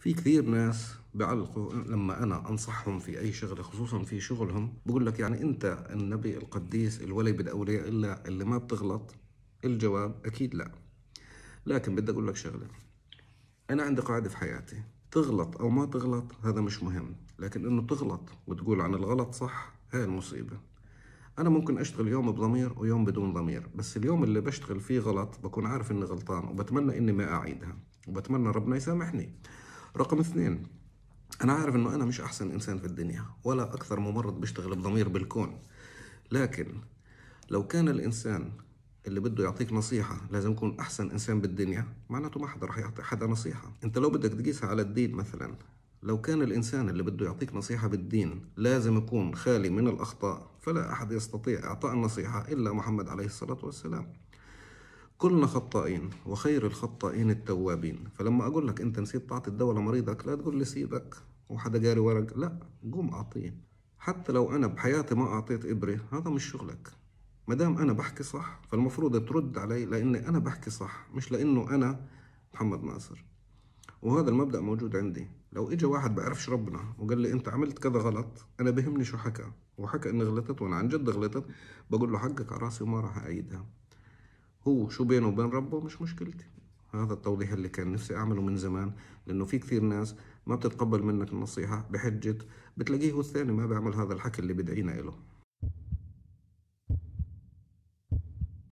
في كثير ناس بيعلقوا لما انا انصحهم في اي شغله خصوصا في شغلهم بقول لك يعني انت النبي القديس الولي بالاولياء الا اللي ما بتغلط الجواب اكيد لا لكن بدي اقول لك شغله انا عندي قاعده في حياتي تغلط او ما تغلط هذا مش مهم لكن انه تغلط وتقول عن الغلط صح هاي المصيبه انا ممكن اشتغل يوم بضمير ويوم بدون ضمير بس اليوم اللي بشتغل فيه غلط بكون عارف اني غلطان وبتمنى اني ما اعيدها وبتمنى ربنا يسامحني رقم اثنين انا عارف انه انا مش احسن انسان في الدنيا ولا اكثر ممرض بيشتغل بضمير بالكون لكن لو كان الانسان اللي بده يعطيك نصيحة لازم يكون أحسن إنسان بالدنيا معناته ما حدا رح يعطي حدا نصيحة أنت لو بدك تقيسها على الدين مثلا لو كان الإنسان اللي بده يعطيك نصيحة بالدين لازم يكون خالي من الأخطاء فلا أحد يستطيع إعطاء النصيحة إلا محمد عليه الصلاة والسلام كلنا خطائين وخير الخطائين التوابين فلما اقول لك انت نسيت تعطي الدواء لمريضك لا تقول لي سيبك وحدا جاري ورق لا قوم اعطيه حتى لو انا بحياتي ما اعطيت ابره هذا مش شغلك ما دام انا بحكي صح فالمفروض ترد علي لاني انا بحكي صح مش لانه انا محمد ناصر وهذا المبدا موجود عندي لو اجى واحد بعرفش ربنا وقال لي انت عملت كذا غلط انا بهمني شو حكى وحكى اني غلطت وانا عن جد غلطت بقول له حقك على راسي وما راح اعيدها هو شو بينه وبين ربه مش مشكلتي هذا التوضيح اللي كان نفسي اعمله من زمان لانه في كثير ناس ما بتتقبل منك النصيحه بحجه بتلاقيه هو الثاني ما بيعمل هذا الحكي اللي بدعينا له